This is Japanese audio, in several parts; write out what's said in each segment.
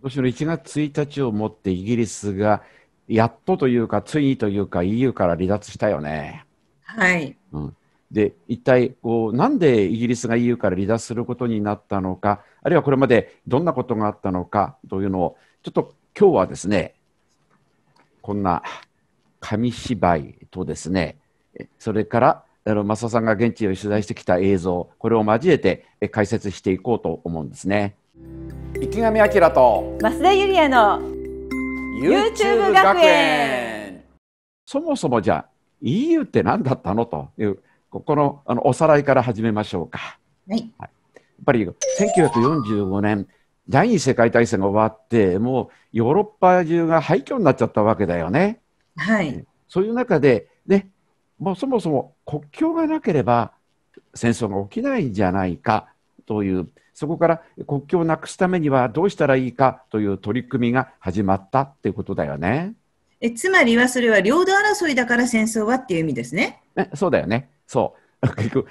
今年の1月1日をもってイギリスがやっとというかついにというか EU から離脱したよね。はい、うん、で一体こうなんでイギリスが EU から離脱することになったのかあるいはこれまでどんなことがあったのかというのをちょっと今日はですねこんな紙芝居とですねそれからあの増田さんが現地を取材してきた映像これを交えて解説していこうと思うんですね。池上彰と増田ユリアの YouTube 学園そもそもじゃあ EU って何だったのというここのあのおさらいから始めましょうか。はい、はい、やっぱり1945年第二次世界大戦が終わってもうヨーロッパ中が廃墟になっちゃったわけだよね。はい、そういう中で、ね、もうそもそも国境がなければ戦争が起きないんじゃないかというそこから国境をなくすためにはどうしたらいいかという取り組みが始まったっていうことだよね。えつまりはそれは領土争いだから戦争はっていう意味ですね。えそうだよね。そう。結局、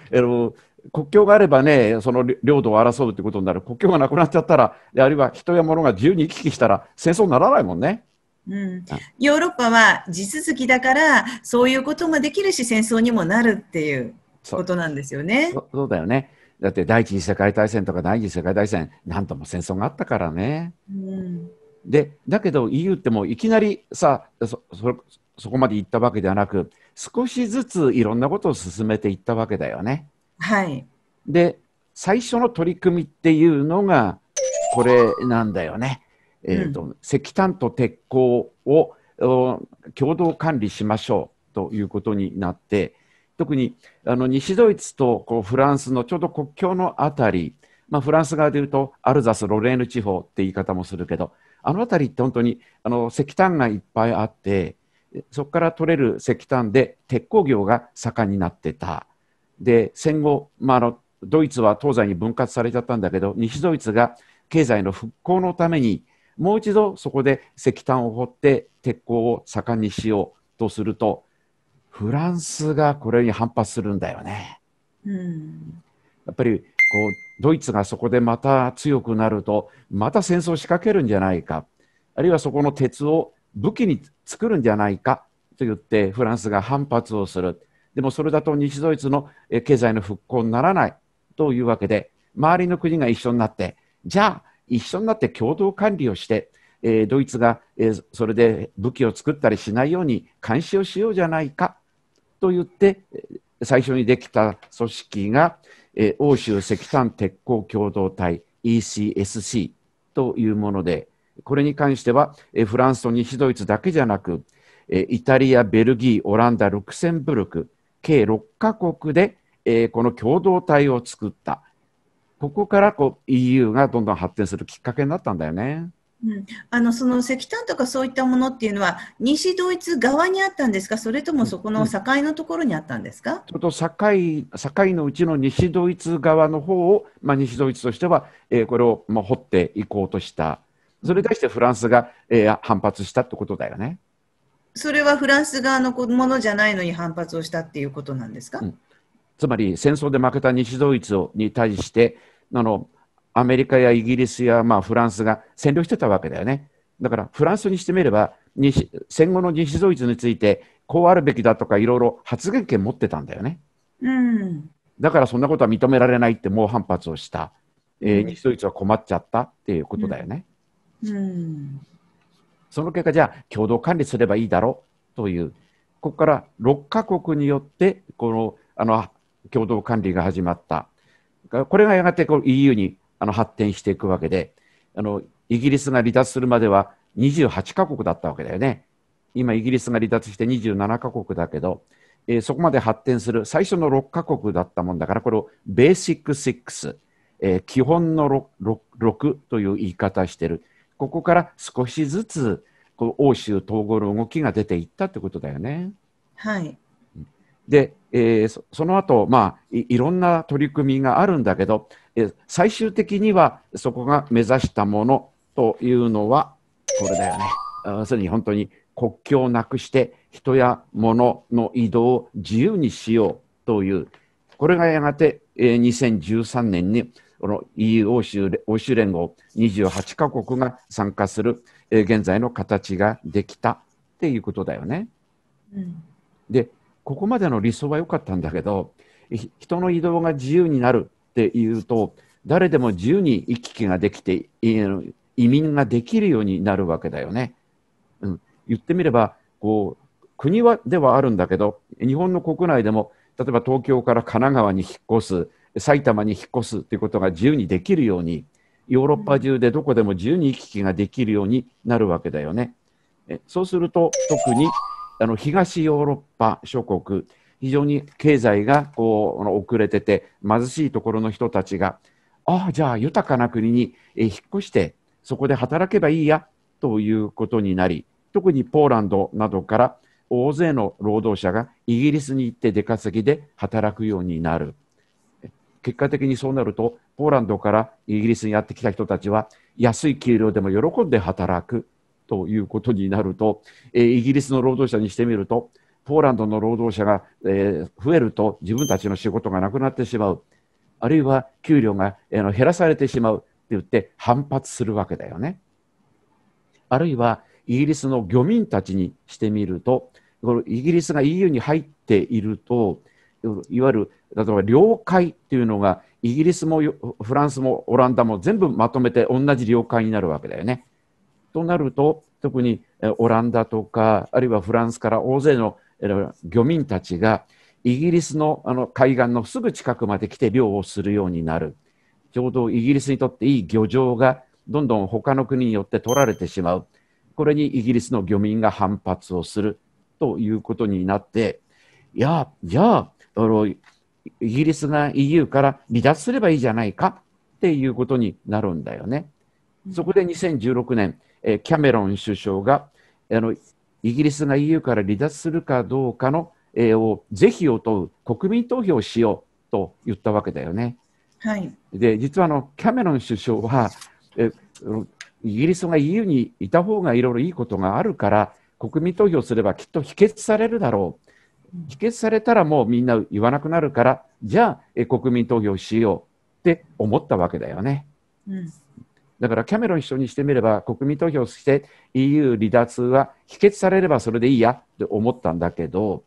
国境があればね、その領土を争うということになる、国境がなくなっちゃったら、あるいは人や物が自由に行き来したら、戦争にならないもんね。うん、ヨーロッパは地続きだから、そういうこともできるし、戦争にもなるっていうことなんですよね。そうだよね。だって第一次世界大戦とか第二次世界大戦何度も戦争があったからね。うん、でだけど EU ってもういきなりさそそこまで行ったわけではなく少しずついろんなことを進めていったわけだよね。はい、で最初の取り組みっていうのがこれなんだよね。えーと石炭と鉄鋼を共同管理しましょうということになって。特にあの西ドイツとこうフランスのちょうど国境の辺り、まあ、フランス側でいうとアルザス・ロレーヌ地方って言い方もするけどあの辺りって本当にあの石炭がいっぱいあってそこから取れる石炭で鉄鋼業が盛んになってたで戦後、まあ、あのドイツは東西に分割されちゃったんだけど西ドイツが経済の復興のためにもう一度そこで石炭を掘って鉄鋼を盛んにしようとするとフランスがこれに反発するんだよね。うん、やっぱりこうドイツがそこでまた強くなるとまた戦争を仕掛けるんじゃないかあるいはそこの鉄を武器に作るんじゃないかと言ってフランスが反発をするでもそれだと西ドイツの経済の復興にならないというわけで周りの国が一緒になってじゃあ一緒になって共同管理をしてえドイツが、えそれで武器を作ったりしないように監視をしようじゃないかと言って最初にできた組織が、えー、欧州石炭鉄鋼共同体 ECSC というものでこれに関しては、えー、フランスと西ドイツだけじゃなく、えー、イタリア、ベルギー、オランダ、ルクセンブルク計6カ国で、えー、この共同体を作ったここからこう EU がどんどん発展するきっかけになったんだよね。うん、あのその石炭とかそういったものっていうのは西ドイツ側にあったんですかそれともそこの境のところにあったんですか、ちょっと境境のうちの西ドイツ側の方を、まあ、西ドイツとしては、えー、これを、まあ、掘っていこうとしたそれに対してフランスが、えー、反発したってことだよね。それはフランス側のものじゃないのに反発をしたっていうことなんですか、うん、つまり戦争で負けた西ドイツに対してあのアメリカやイギリスや、まあ、フランスが占領してたわけだよね。だからフランスにしてみれば戦後の西ドイツについてこうあるべきだとかいろいろ発言権持ってたんだよね。うん、だからそんなことは認められないって猛反発をした、えー、西ドイツは困っちゃったっていうことだよね。うん、うん、その結果じゃあ共同管理すればいいだろうというここから6か国によってこのあの共同管理が始まったこれがやがてこう EU にあの発展していくわけであのイギリスが離脱するまでは28カ国だったわけだよね。今イギリスが離脱して27カ国だけど、えー、そこまで発展する最初の6カ国だったもんだからこれをベーシック6、えー、基本の 6, 6, という言い方してるここから少しずつこ欧州統合の動きが出ていったってことだよね。はい、で、えー、その後、まあい、いろんな取り組みがあるんだけど最終的にはそこが目指したものというのはこれだよね要するに本当に国境をなくして人や物の移動を自由にしようというこれがやがて2013年にこの EU 欧州欧州連合28カ国が参加する現在の形ができたっていうことだよね。うん、でここまでの理想は良かったんだけど人の移動が自由になるっていうと誰でも自由に行き来ができて移民ができるようになるわけだよね。うん、言ってみればこう国はではあるんだけど日本の国内でも例えば東京から神奈川に引っ越す埼玉に引っ越すということが自由にできるようにヨーロッパ中でどこでも自由に行き来ができるようになるわけだよね。そうすると特にあの東ヨーロッパ諸国非常に経済がこう遅れてて貧しいところの人たちがああじゃあ豊かな国に引っ越してそこで働けばいいやということになり特にポーランドなどから大勢の労働者がイギリスに行って出稼ぎで働くようになる結果的にそうなるとポーランドからイギリスにやってきた人たちは安い給料でも喜んで働くということになるとイギリスの労働者にしてみるとポーランドの労働者が、えー、増えると自分たちの仕事がなくなってしまう、あるいは給料が、えー、減らされてしまうって言って反発するわけだよね。あるいはイギリスの漁民たちにしてみると、このイギリスが EU に入っていると、いわゆる例えば領海っていうのがイギリスもフランスもオランダも全部まとめて同じ領海になるわけだよね。となると特にオランダとかあるいはフランスから大勢の漁民たちがイギリスのあの海岸のすぐ近くまで来て漁をするようになるちょうどイギリスにとっていい漁場がどんどん他の国によって取られてしまうこれにイギリスの漁民が反発をするということになっていやじゃああのイギリスが EU から離脱すればいいじゃないかっていうことになるんだよね。そこで2016年、キャメロン首相があのイギリスが EU から離脱するかどうかの、えー、を是非を問う国民投票をしようと言ったわけだよね。はい、で実はあのキャメロン首相はえイギリスが EU にいた方がいろいろいいことがあるから国民投票すればきっと否決されるだろう否決されたらもうみんな言わなくなるからじゃあえ国民投票しようって思ったわけだよね。うん、だからキャメロン首相にしてみれば国民投票して EU 離脱は否決されればそれでいいやって思ったんだけど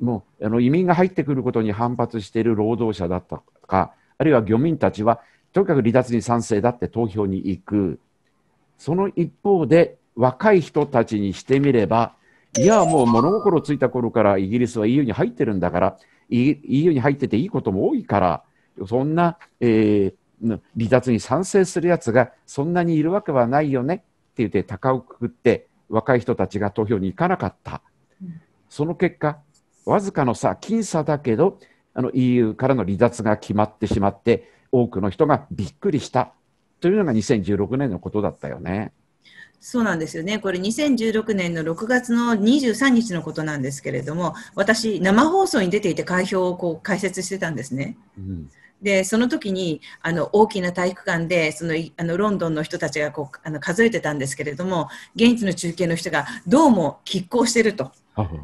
もうあの移民が入ってくることに反発している労働者だったかあるいは漁民たちはとにかく離脱に賛成だって投票に行くその一方で若い人たちにしてみればいやもう物心ついた頃からイギリスは EU に入ってるんだから EU に入ってていいことも多いからそんな、えー、離脱に賛成するやつがそんなにいるわけはないよねって言って高をくくって若い人たちが投票に行かなかった、その結果わずかの差僅差だけどあの EU からの離脱が決まってしまって多くの人がびっくりしたというのが2016年のことだったよね。そうなんですよね。これ2016年の6月の23日のことなんですけれども、私生放送に出ていて開票をこう解説してたんですね。うん、でその時にあの大きな体育館でそのあのロンドンの人たちがこうあの数えてたんですけれども現地の中継の人がどうも拮抗してると。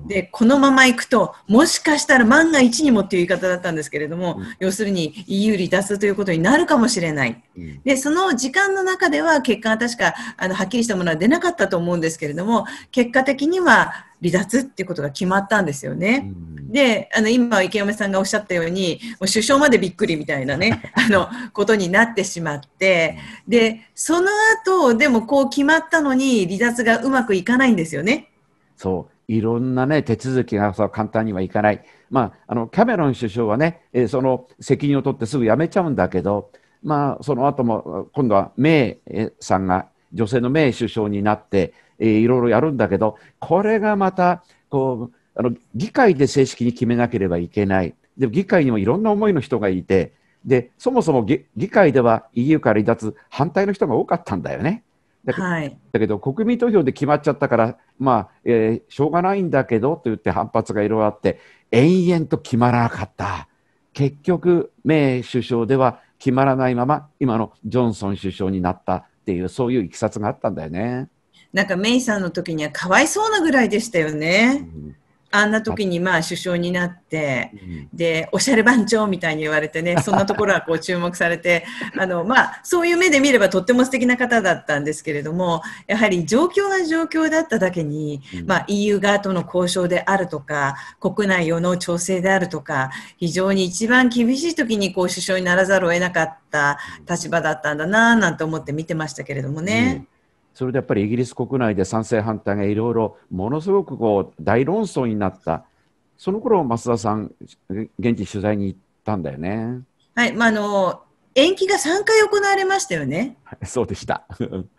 でこのままいくともしかしたら万が一にもっていう言い方だったんですけれども、うん、要するに EU 離脱ということになるかもしれない、うん、でその時間の中では結果は確かあのはっきりしたものは出なかったと思うんですけれども結果的には離脱っていうことが決まったんですよね。うんで、あの、今、池上さんがおっしゃったように、もう首相までびっくりみたいなね、あの、ことになってしまって、で、その後、でもこう決まったのに、離脱がうまくいかないんですよね。そう。いろんなね、手続きがそう簡単にはいかない。まあ、あの、キャメロン首相はね、えー、その責任を取ってすぐ辞めちゃうんだけど、まあ、その後も、今度はメイさんが、女性のメイ首相になって、えー、いろいろやるんだけど、これがまた、こう、あの議会で正式に決めなければいけない。で議会にもいろんな思いの人がいて、でそもそも議会では EU から離脱反対の人が多かったんだよね。だけはい、けど国民投票で決まっちゃったから、まあえー、しょうがないんだけどと言って反発がいろいろあって延々と決まらなかった結局メイ首相では決まらないまま今のジョンソン首相になったっていうそういういきさつがあったんだよねなんかメイさんの時にはかわいそうなぐらいでしたよね。うんあんな時にまあ首相になって、で、おしゃれ番長みたいに言われてね、そんなところはこう注目されて、あの、まあ、そういう目で見ればとっても素敵な方だったんですけれども、やはり状況が状況だっただけに、まあ、EU 側との交渉であるとか、国内世の調整であるとか、非常に一番厳しい時にこう首相にならざるを得なかった立場だったんだな、なんて思って見てましたけれどもね。うんそれでやっぱりイギリス国内で賛成反対がいろいろものすごくこう大論争になったその頃増田さん現地取材に行ったんだよね。はい、まあ、の延期が3回行われましたよね。そうでした。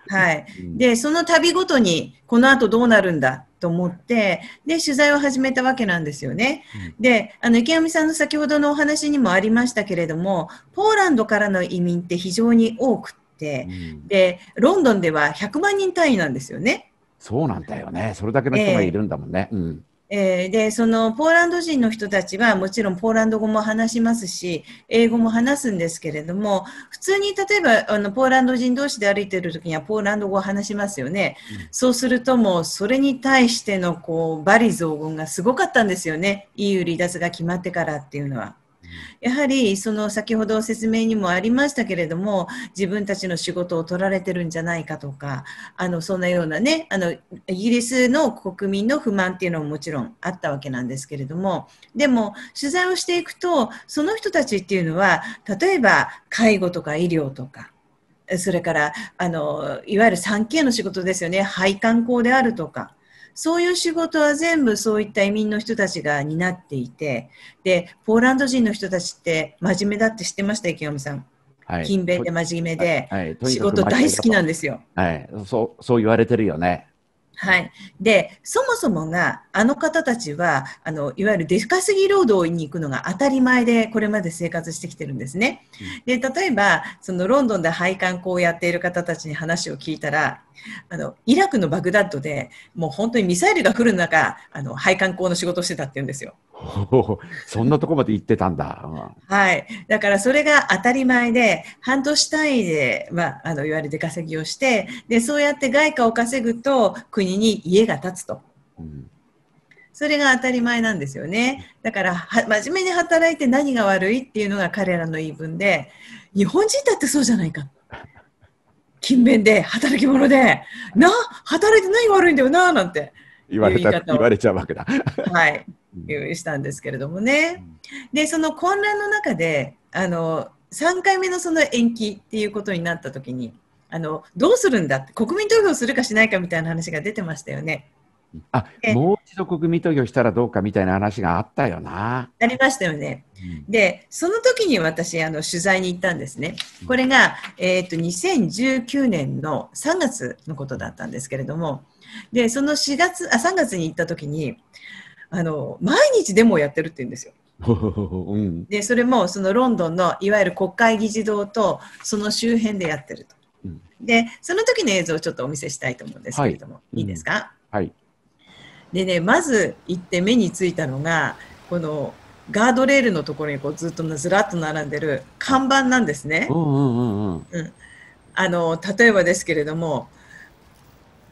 はい。で、その旅ごとに、この後どうなるんだと思って、で、取材を始めたわけなんですよね。うん、で、あの、池上さんの先ほどのお話にもありましたけれども、ポーランドからの移民って非常に多くて、でロンドンでは100万人単位なんですよね。そうなんだよね。それだけの人がいるんだもんね。えー、うんえー、でそのポーランド人の人たちはもちろんポーランド語も話しますし英語も話すんですけれども普通に例えばあのポーランド人同士で歩いてる時にはポーランド語を話しますよね、うん、そうするともうそれに対してのこう罵詈雑言がすごかったんですよね EU 離脱が決まってからっていうのは。やはりその先ほど説明にもありましたけれども自分たちの仕事を取られてるんじゃないかとかあのそんなようなねあのイギリスの国民の不満っていうのももちろんあったわけなんですけれどもでも取材をしていくとその人たちっていうのは例えば介護とか医療とかそれからあのいわゆる 3K の仕事ですよね配管工であるとか。そういう仕事は全部そういった移民の人たちが担っていて、で、ポーランド人の人たちって真面目だって知ってました、池上さん。はい、勤勉で真面目で、はい、仕事大好きなんですよ。はい、そうそう言われてるよね。はい、でそもそもがあの方たちはあのいわゆる出稼ぎ労働に行くのが当たり前でこれまで生活してきてるんですね。で例えばそのロンドンで配管工をやっている方たちに話を聞いたらあのイラクのバグダッドでもう本当にミサイルが来る中あの配管工の仕事をしてたって言うんですよ。そんなとこまで行ってたんだ、はい。だからそれが当たり前で、半年単位で、まあ、あの、言われて出稼ぎをして、で、そうやって外貨を稼ぐと、国に家が建つと。うんそれが当たり前なんですよね。だからは、真面目に働いて何が悪いっていうのが彼らの言い分で、日本人だってそうじゃないか。勤勉で、働き者で、な、働いて何が悪いんだよな、なんて。言われた言われちゃうわけだ。はい。したんですけれどもね。でその混乱の中であの3回目のその延期っていうことになった時にあのどうするんだって国民投票するかしないかみたいな話が出てましたよね。あもう一度国民投票したらどうかみたいな話があったよな。ありましたよね。でその時に私あの取材に行ったんですね。これが、えーと2019年の3月のことだったんですけれどもでその4月あ3月に行った時にあの毎日デモをやってるって言うんですよ。でそれもそのロンドンのいわゆる国会議事堂とその周辺でやってると。でその時の映像をちょっとお見せしたいと思うんですけれども、はい、いいですか、うん、はい、でねまず行って目についたのがこのガードレールのところにこうずっとずらっと並んでる看板なんですね。あの例えばですけれども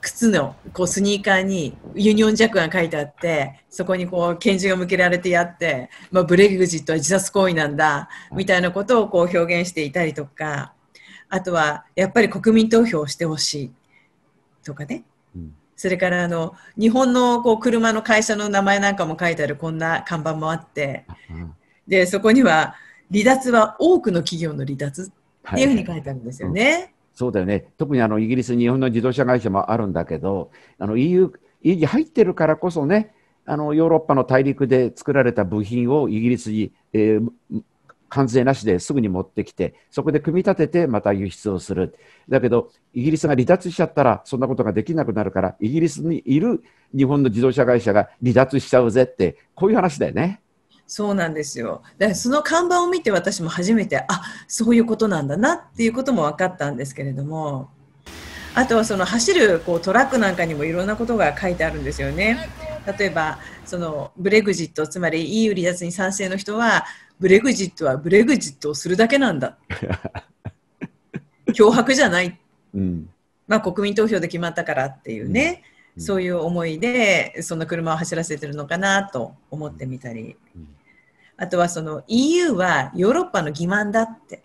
靴のこうスニーカーにユニオンジャックが書いてあってそこにこう拳銃が向けられてやって、まあ、ブレグジットは自殺行為なんだみたいなことをこう表現していたりとかあとはやっぱり国民投票をしてほしいとかね、うん、それからあの日本のこう車の会社の名前なんかも書いてあるこんな看板もあって、うん、でそこには離脱は多くの企業の離脱っていうふうに書いてあるんですよね。はいそうだよね。特にあのイギリス、日本の自動車会社もあるんだけど、あの EU、EU に入ってるからこそね、あのヨーロッパの大陸で作られた部品をイギリスに、えー、関税なしですぐに持ってきて、そこで組み立ててまた輸出をする。だけど、イギリスが離脱しちゃったら、そんなことができなくなるから、イギリスにいる日本の自動車会社が離脱しちゃうぜって、こういう話だよね。そうなんですよ。だその看板を見て私も初めて、あ、そういうことなんだなっていうことも分かったんですけれども、あとはその走るこうトラックなんかにもいろんなことが書いてあるんですよね。例えば、そのブレグジット、つまり EU 離脱に賛成の人は、ブレグジットはブレグジットをするだけなんだ。脅迫じゃない。うん、まあ国民投票で決まったからっていうね。うんそういう思いでその車を走らせてるのかなと思ってみたり、あとはその EU はヨーロッパの欺瞞だって、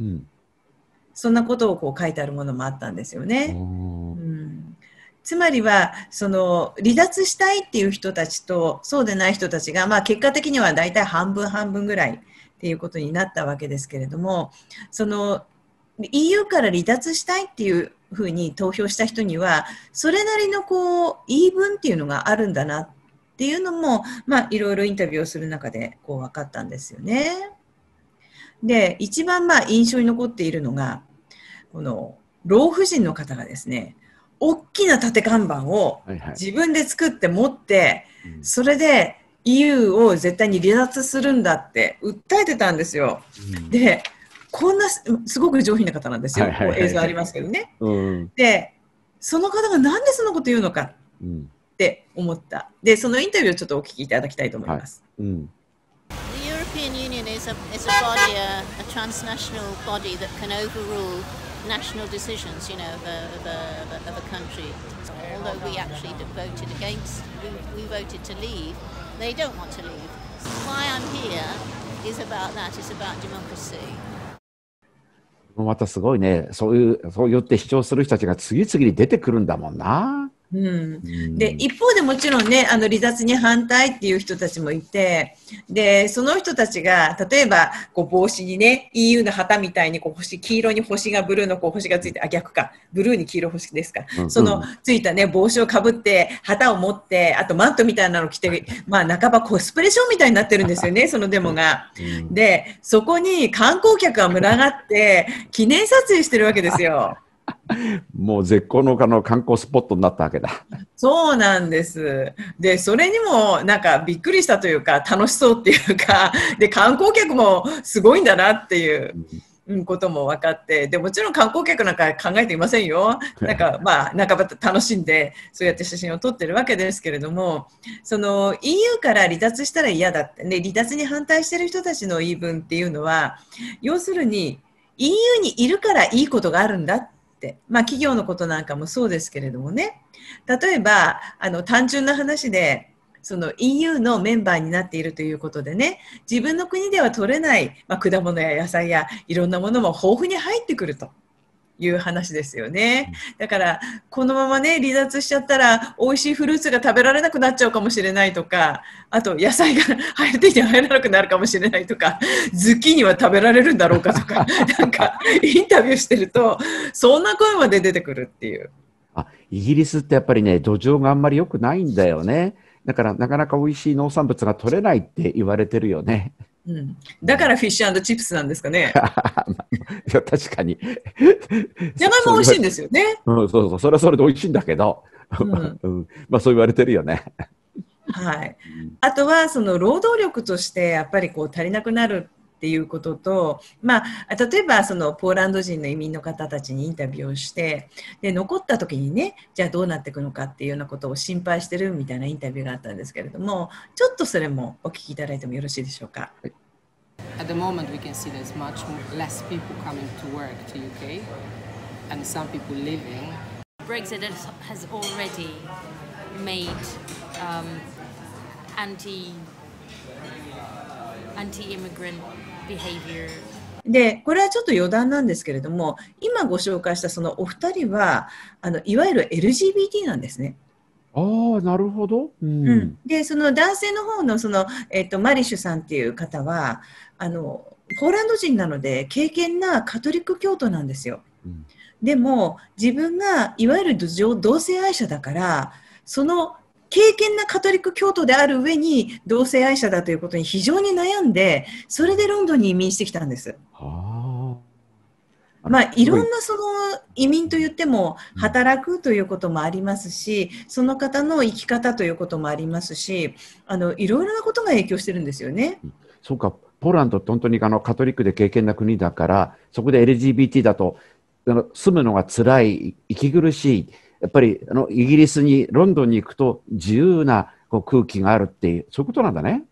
うん、そんなことをこう書いてあるものもあったんですよね。うん、つまりはその離脱したいっていう人たちとそうでない人たちが、まあ、結果的には大体半分半分ぐらいっていうことになったわけですけれどもその EU から離脱したいっていうふうに投票した人にはそれなりのこう言い分っていうのがあるんだなっていうのも、まあ、いろいろインタビューをする中でこう分かったんですよね。で一番まあ印象に残っているのがこの老婦人の方がですね大きな縦看板を自分で作って持って、はいはいそれで EU を絶対に離脱するんだって訴えてたんですよ。うん、でこんなすごく上品な方なんですよ、はいはいはい、映像ありますけどね、うん、でその方がなんでそのこと言うのかって思った、でそのインタビューをちょっとお聞きいただきたいと思います。はいう European Union is a, is a body, a, transnational body that can overrule national decisions, you know, of a, of a, of a country. Although we actually voted against, we, we voted to leave, they don't want to leave. Why I'm here is about that, it's about democracy. またすごいね、そういう、そう言って主張する人たちが次々に出てくるんだもんな。うん、で一方でもちろんねあの離脱に反対っていう人たちもいてでその人たちが例えばこう帽子にね EU の旗みたいにこう星黄色に星がブルーのこう星がついてあ逆かブルーに黄色星ですか、うん、そのついた、ね、帽子をかぶって旗を持ってあとマットみたいなの着て、まあ、半ばコスプレショーみたいになってるんですよね そのデモが。でそこに観光客が群がって記念撮影してるわけですよ。もう絶好のの観光スポットになったわけだ。そうなんです。で、それにもなんかびっくりしたというか、楽しそうっていうか、で、観光客もすごいんだなっていう。ことも分かってでもちろん観光客なんか考えていませんよ なんかまあ半ば楽しんでそうやって写真を撮ってるわけですけれどもその EU から離脱したら嫌だって、ね、離脱に反対している人たちの言い分っていうのは要するに EU にいるからいいことがあるんだっ。まあ、企業のことなんかもそうですけれどもね。例えば、あの、単純な話で、その EU のメンバーになっているということでね、自分の国では取れない、まあ、果物や野菜やいろんなものも豊富に入ってくると。いう話ですよね。だからこのままね離脱しちゃったら美味しいフルーツが食べられなくなっちゃうかもしれないとかあと野菜が 入る手に入らなくなるかもしれないとかズッキーニは食べられるんだろうかとか なんかインタビューしてるとそんな声まで出てくるっていう。あイギリスってやっぱりね土壌があんまり良くないんだよね。だからなかなか美味しい農産物が取れないって言われてるよね。うん、だからフィッシュチップスなんですかね。いや確かに。じゃがいも美味しいんですよね。うん、そうそう、それはそれで美味しいんだけど、うん まあそう言われてるよね。はい、あとはその労働力としてやっぱりこう足りなくなるっていうことと、まあ、例えばそのポーランド人の移民の方たちにインタビューをしてで残った時にねじゃあどうなっていくのかっていうようなことを心配してるみたいなインタビューがあったんですけれどもちょっとそれもお聞きいただいてもよろしいでしょうか。At the moment, we can see there's much less people coming to work to UK, and some people leaving. Brexit has already made um, anti anti-immigrant behavior. でこれはちょっと余談なんですけれども今ご紹介したそのお二人はあのいわゆる LGBT なんですね。ああ、なるほど。うん、うん、で、その男性の方の、その、えっ、と、マリッシュさんっていう方は、あの、ポーランド人なので、敬虔なカトリック教徒なんですよ。うん、でも、自分が、いわゆる同性愛者だから、その敬虔なカトリック教徒である上に同性愛者だということに非常に悩んでそれでロンドンに移民してきたんです。まあ、いろんなその移民といっても働くということもありますしその方の生き方ということもありますしあのいろいろなことが影響してるんですよね。そうかポーランドって本当にあのカトリックで敬虔な国だからそこで LGBT だと住むのが辛い息苦しい。やっぱりあのイギリスにロンドンに行くと自由なこう空気があるっていうそういうことなんだね。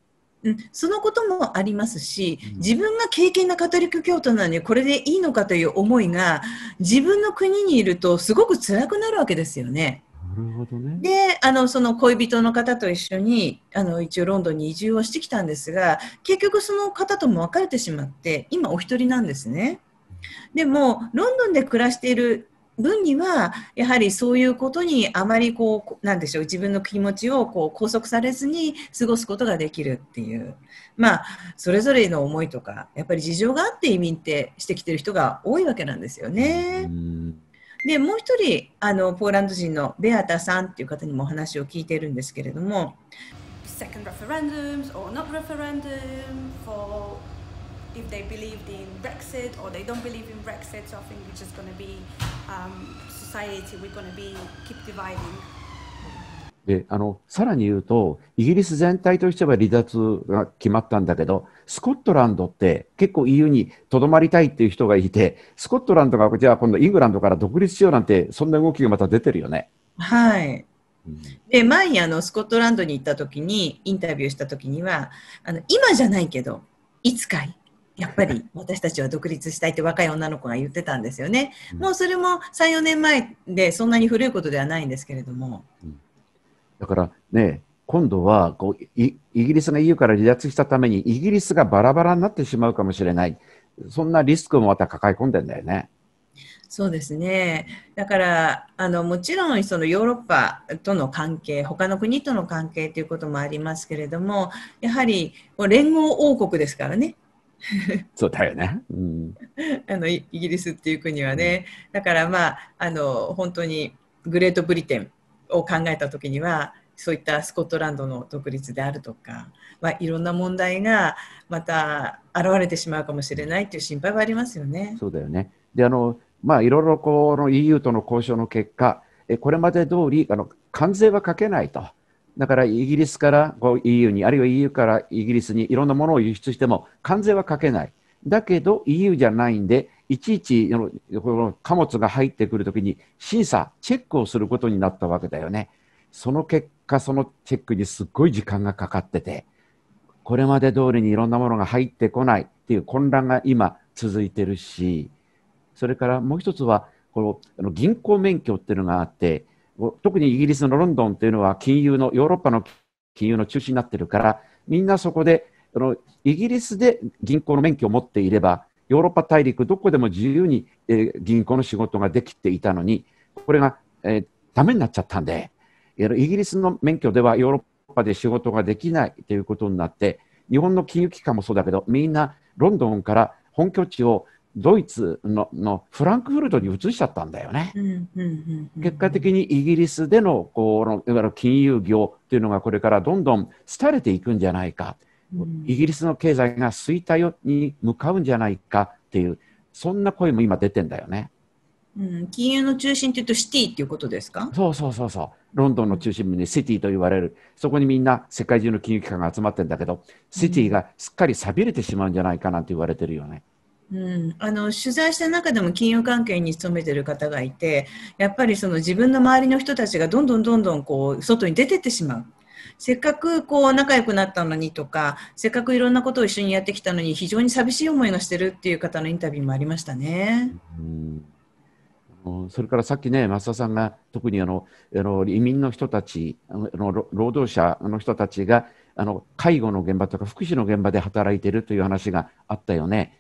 うん、そのこともありますし自分が経験なカトリック教徒なのにこれでいいのかという思いが自分の国にいるとすごく辛くなるわけですよね。なるほどねであのその恋人の方と一緒にあの一応ロンドンに移住をしてきたんですが結局その方とも別れてしまって今お一人なんですね。でもロンドンで暮らしている分にはやはりそういうことにあまりこうなんでしょう自分の気持ちをこう拘束されずに過ごすことができるっていうまあそれぞれの思いとかやっぱり事情があって移民ってしてきてる人が多いわけなんですよね。でもう一人あのポーランド人のベアタさんっていう方にもお話を聞いているんですけれども。Second referendums or not referendum for if they believed in Brexit or they don't believe in Brexit. So I think we're just going to be um, society. We're going to be keep dividing. であのさらに言うとイギリス全体としては離脱が決まったんだけどスコットランドって結構 EU にとどまりたいっていう人がいてスコットランドがじゃあ今度イングランドから独立しようなんてそんな動きがまた出てるよね。はい、うん、で前にあのスコットランドに行った時にインタビューした時にはあの今じゃないけどいつかやっぱり私たちは独立したいって若い女の子が言ってたんですよね。うん、もうそれも3、4年前でそんなに古いことではないんですけれども。うん、だからね、今度はこうイギリスが EU から離脱したためにイギリスがバラバラになってしまうかもしれない。そんなリスクもまた抱え込んでんだよね。そうですね。だからあのもちろんそのヨーロッパとの関係、他の国との関係ということもありますけれども、やはり連合王国ですからね。そうだよね、うん、あのイギリスっていう国はね、だからまああの本当にグレートブリテンを考えた時にはそういったスコットランドの独立であるとか、まあ、いろんな問題がまた現れてしまうかもしれないという心配はありますよね。そうだよねであの、まあ、いろいろこの EU との交渉の結果これまで通りあり関税はかけないと。だからイギリスからこう EU に、あるいは EU からイギリスにいろんなものを輸出しても関税はかけない。だけど EU じゃないんで、いちいちこの貨物が入ってくるときに審査、チェックをすることになったわけだよね。その結果、そのチェックにすっごい時間がかかってて、これまで通りにいろんなものが入ってこないっていう混乱が今続いてるし、それからもう一つは、この銀行免許っていうのがあって、特にイギリスのロンドンというのは金融の、ヨーロッパの金融の中心になっているから、みんなそこで、のイギリスで銀行の免許を持っていれば、ヨーロッパ大陸どこでも自由に、えー、銀行の仕事ができていたのに、これが、えー、ダメになっちゃったんで、イギリスの免許ではヨーロッパで仕事ができないということになって、日本の金融機関もそうだけど、みんなロンドンから本拠地をドイツののフランクフルトに移しちゃったんだよね。結果的にイギリスでのこのいわゆる金融業っていうのがこれからどんどん廃れていくんじゃないか、うん、イギリスの経済が衰退に向かうんじゃないかっていうそんな声も今出てんだよね。うん、金融の中心というとシティっていうことですかそうそうそうそう。ロンドンの中心部にシティと言われる。そこにみんな世界中の金融機関が集まってるんだけど、シティがすっかり錆びれてしまうんじゃないかなんて言われてるよね。うんうん、あの取材した中でも金融関係に勤めている方がいてやっぱりその自分の周りの人たちがどんどんどんどんこう外に出てってしまうせっかくこう仲良くなったのにとかせっかくいろんなことを一緒にやってきたのに非常に寂しい思いがしてるっていう方のインタビューもありましたね。うん、それからさっきね増田さんが特にあのあの移民の人たちあの労働者の人たちがあの介護の現場とか福祉の現場で働いているという話があったよね。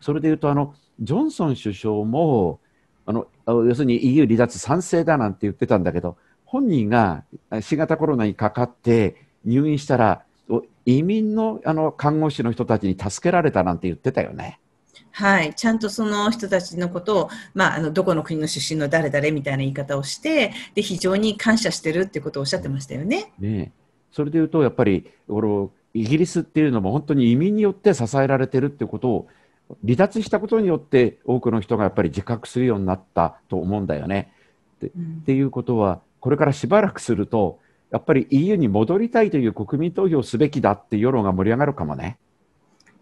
それでいうとあのジョンソン首相もあの要するに EU 離脱賛成だなんて言ってたんだけど本人が新型コロナにかかって入院したら移民のあの看護師の人たちに助けられたなんて言ってたよね。はい、ちゃんとその人たちのことを、まあ、あのどこの国の出身の誰々みたいな言い方をしてで非常に感謝してるってことをおっしゃってましたよね。ねそれでいうとやっぱりイギリスっていうのも本当に移民によって支えられてるってことを離脱したことによって多くの人がやっぱり自覚するようになったと思うんだよね。ってうん、っていうことはこれからしばらくするとやっぱり EU に戻りたいという国民投票すべきだって世論が盛り上がるかもね。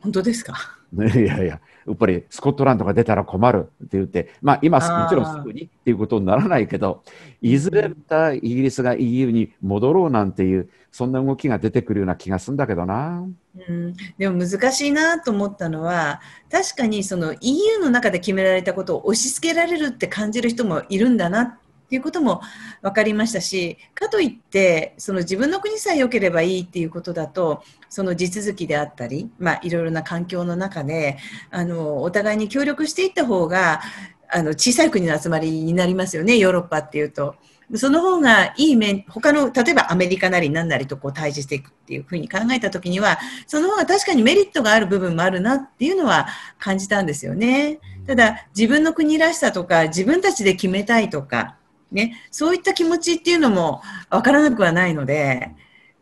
本当ですか いやいや、やっぱりスコットランドが出たら困るって言って、まあ今、もちろんすぐにっていうことにならないけど、いずれまたイギリスが EU に戻ろうなんていう、そんな動きが出てくるような気がするんだけどな。うん、でも難しいなと思ったのは、確かにその EU の中で決められたことを押し付けられるって感じる人もいるんだなって。ていうことも分かりましたしかといってその自分の国さえ良ければいいっていうことだとその地続きであったり、まあ、いろいろな環境の中であのお互いに協力していった方があの小さい国の集まりになりますよねヨーロッパっていうと。その方がいい面、他の、例えばアメリカなり何なりとこう対峙していくっていうふうに考えた時には、その方が確かにメリットがある部分もあるなっていうのは感じたんですよね。ただ、自分の国らしさとか、自分たちで決めたいとか、ね、そういった気持ちっていうのもわからなくはないので、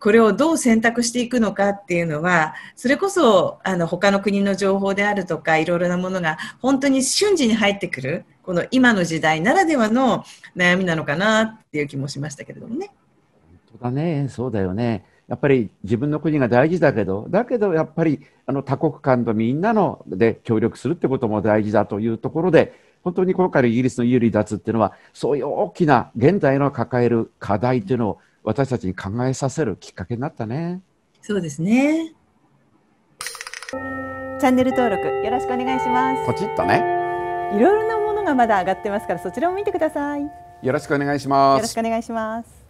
これをどう選択していくのかっていうのはそれこそあの他の国の情報であるとかいろいろなものが本当に瞬時に入ってくるこの今の時代ならではの悩みなのかなっていう気もしましたけれどもね。本当だねそうだよねやっぱり自分の国が大事だけどだけどやっぱりあの多国間のみんなので協力するってことも大事だというところで本当に今回のイギリスの有利脱っていうのは、そういう大きな現代の抱える課題というのを私たちに考えさせるきっかけになったね。そうですね。チャンネル登録よろしくお願いします。ポチッとね。いろいろなものがまだ上がってますから、そちらも見てください。よろしくお願いします。よろしくお願いします。